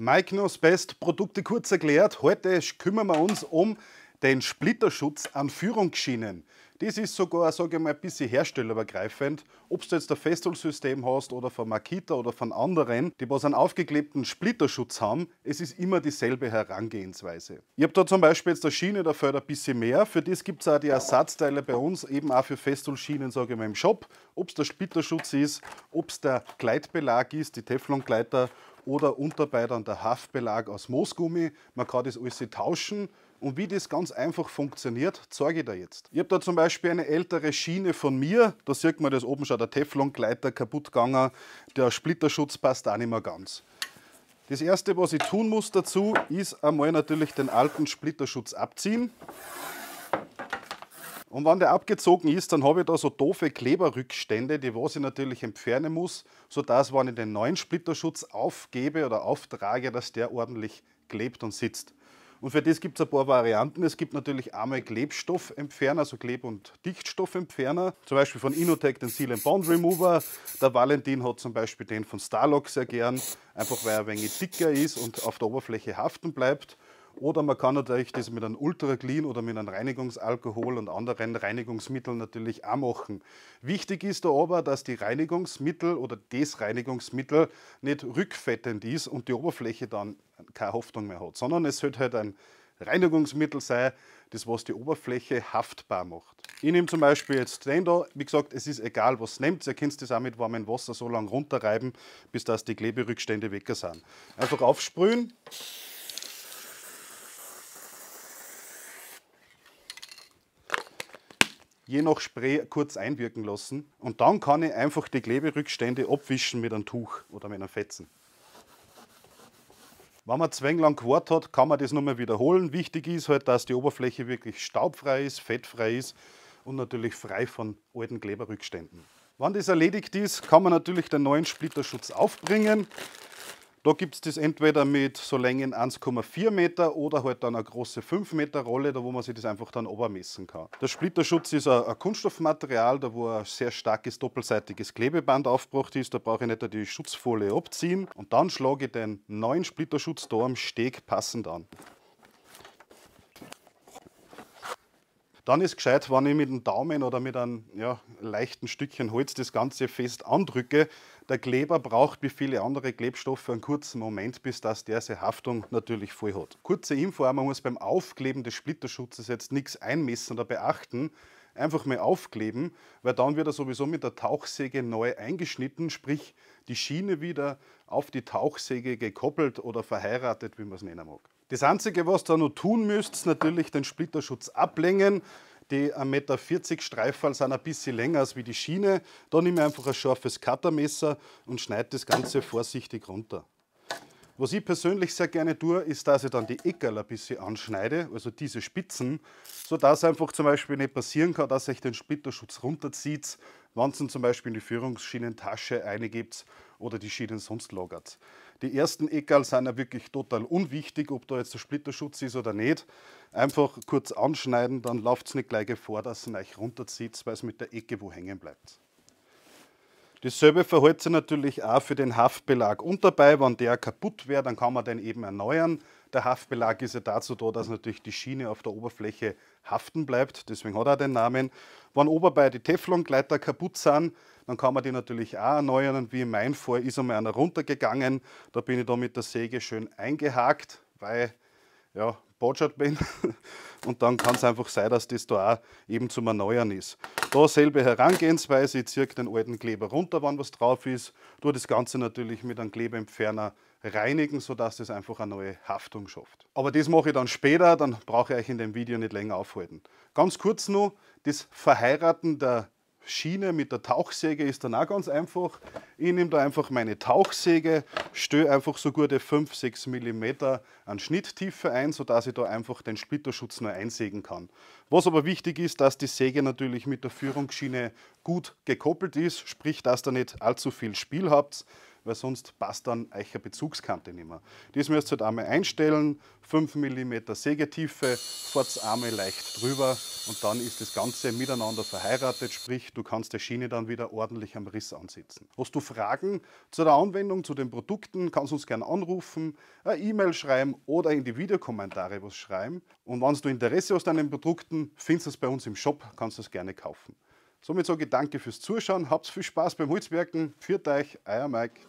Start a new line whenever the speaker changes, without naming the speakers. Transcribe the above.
Maiknos Best Produkte kurz erklärt. Heute kümmern wir uns um den Splitterschutz an Führungsschienen. Das ist sogar, sage ich mal, ein bisschen herstellerübergreifend. Ob du jetzt ein Festool-System hast oder von Makita oder von anderen, die was einen aufgeklebten Splitterschutz haben, es ist immer dieselbe Herangehensweise. Ich habe da zum Beispiel jetzt eine Schiene, da fällt ein bisschen mehr. Für das gibt es auch die Ersatzteile bei uns, eben auch für Festool-Schienen, sage ich mal, im Shop. Ob es der Splitterschutz ist, ob es der Gleitbelag ist, die Teflon-Gleiter oder Unterbeitern der Haftbelag aus Moosgummi. Man kann das alles tauschen. Und wie das ganz einfach funktioniert, zeige ich dir jetzt. Ich habe da zum Beispiel eine ältere Schiene von mir. Da sieht man, das oben schon der Teflongleiter kaputt gegangen. Der Splitterschutz passt auch nicht mehr ganz. Das erste, was ich tun muss dazu, ist einmal natürlich den alten Splitterschutz abziehen. Und wenn der abgezogen ist, dann habe ich da so doofe Kleberrückstände, die was ich natürlich entfernen muss, sodass, wenn ich den neuen Splitterschutz aufgebe oder auftrage, dass der ordentlich klebt und sitzt. Und für das gibt es ein paar Varianten. Es gibt natürlich einmal Klebstoffentferner, also Kleb- und Dichtstoffentferner. Zum Beispiel von Inotec den Seal Bond Remover. Der Valentin hat zum Beispiel den von Starlock sehr gern, einfach weil er ein wenig dicker ist und auf der Oberfläche haften bleibt. Oder man kann natürlich das mit einem Ultra Ultraclean oder mit einem Reinigungsalkohol und anderen Reinigungsmitteln natürlich auch machen. Wichtig ist da aber, dass die Reinigungsmittel oder das Reinigungsmittel nicht rückfettend ist und die Oberfläche dann keine Haftung mehr hat, sondern es sollte halt ein Reinigungsmittel sein, das was die Oberfläche haftbar macht. Ich nehme zum Beispiel jetzt den da, wie gesagt, es ist egal was ihr nehmt, ihr könnt das auch mit warmem Wasser so lange runterreiben, bis dass die Kleberückstände weg sind. Einfach aufsprühen je nach Spray kurz einwirken lassen. Und dann kann ich einfach die Kleberückstände abwischen mit einem Tuch oder mit einem Fetzen. Wenn man zwäng lang gewartet hat, kann man das nochmal wiederholen. Wichtig ist halt, dass die Oberfläche wirklich staubfrei ist, fettfrei ist und natürlich frei von alten Kleberrückständen. Wenn das erledigt ist, kann man natürlich den neuen Splitterschutz aufbringen. Da gibt es das entweder mit so Längen 1,4 Meter oder halt dann eine große 5 Meter Rolle, da wo man sich das einfach dann obermessen kann. Der Splitterschutz ist ein, ein Kunststoffmaterial, da wo ein sehr starkes doppelseitiges Klebeband aufgebracht ist. Da brauche ich nicht die Schutzfolie abziehen. Und dann schlage ich den neuen Splitterschutz da am Steg passend an. Dann ist gescheit, wenn ich mit dem Daumen oder mit einem ja, leichten Stückchen Holz das Ganze fest andrücke. Der Kleber braucht wie viele andere Klebstoffe einen kurzen Moment, bis dass der seine Haftung natürlich voll hat. Kurze Info, man muss beim Aufkleben des Splitterschutzes jetzt nichts einmessen oder beachten. Einfach mal aufkleben, weil dann wird er sowieso mit der Tauchsäge neu eingeschnitten, sprich die Schiene wieder auf die Tauchsäge gekoppelt oder verheiratet, wie man es nennen mag. Das Einzige, was ihr noch tun müsst, ist natürlich den Splitterschutz ablängen. Die 1,40 Meter Streiferl sind ein bisschen länger als wie die Schiene. Da nehme ich einfach ein scharfes Cuttermesser und schneide das Ganze vorsichtig runter. Was ich persönlich sehr gerne tue, ist, dass ich dann die Eckerl ein bisschen anschneide, also diese Spitzen, sodass es einfach zum Beispiel nicht passieren kann, dass euch den Splitterschutz runterzieht, wenn ihr zum Beispiel in die Führungsschienentasche eingebt oder die Schienen sonst lagert. Die ersten Eckerl sind ja wirklich total unwichtig, ob da jetzt der Splitterschutz ist oder nicht. Einfach kurz anschneiden, dann läuft es nicht gleich vor, dass es euch runterzieht, weil es mit der Ecke wo hängen bleibt. Dasselbe verhält sich natürlich auch für den Haftbelag. unterbei. wenn der kaputt wäre, dann kann man den eben erneuern. Der Haftbelag ist ja dazu da, dass natürlich die Schiene auf der Oberfläche haften bleibt. Deswegen hat er den Namen. Wenn oben bei die Teflongleiter kaputt sind, dann kann man die natürlich auch erneuern. Und wie in meinem Fall ist einmal einer runtergegangen. Da bin ich da mit der Säge schön eingehakt, weil ja, Botschaft bin. Und dann kann es einfach sein, dass das da auch eben zum Erneuern ist. Da selbe Herangehensweise, ich ziehe den alten Kleber runter, wann was drauf ist, tue das Ganze natürlich mit einem Klebeentferner reinigen, sodass es einfach eine neue Haftung schafft. Aber das mache ich dann später, dann brauche ich euch in dem Video nicht länger aufhalten. Ganz kurz nur, das Verheiraten der Schiene mit der Tauchsäge ist dann auch ganz einfach. Ich nehme da einfach meine Tauchsäge, störe einfach so gute 5-6 mm an Schnitttiefe ein, sodass ich da einfach den Splitterschutz nur einsägen kann. Was aber wichtig ist, dass die Säge natürlich mit der Führungsschiene gut gekoppelt ist, sprich, dass ihr nicht allzu viel Spiel habt weil sonst passt dann euch eine Bezugskante nicht mehr. Das müsst ihr halt einmal einstellen, 5 mm Sägetiefe, fahrt einmal leicht drüber und dann ist das Ganze miteinander verheiratet, sprich du kannst die Schiene dann wieder ordentlich am Riss ansetzen. Hast du Fragen zu der Anwendung, zu den Produkten, kannst du uns gerne anrufen, eine E-Mail schreiben oder in die Videokommentare was schreiben. Und wenn du Interesse hast an den Produkten, findest du es bei uns im Shop, kannst du es gerne kaufen. Somit sage ich danke fürs Zuschauen, habt viel Spaß beim Holzwerken, Führt euch, euer Mike.